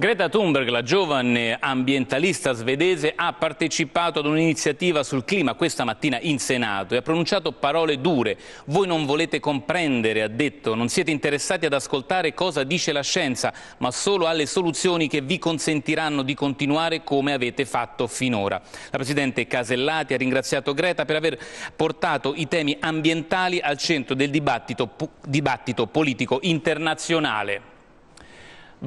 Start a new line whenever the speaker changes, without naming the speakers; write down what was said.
Greta Thunberg, la giovane ambientalista svedese, ha partecipato ad un'iniziativa sul clima questa mattina in Senato e ha pronunciato parole dure. Voi non volete comprendere, ha detto, non siete interessati ad ascoltare cosa dice la scienza, ma solo alle soluzioni che vi consentiranno di continuare come avete fatto finora. La Presidente Casellati ha ringraziato Greta per aver portato i temi ambientali al centro del dibattito, dibattito politico internazionale.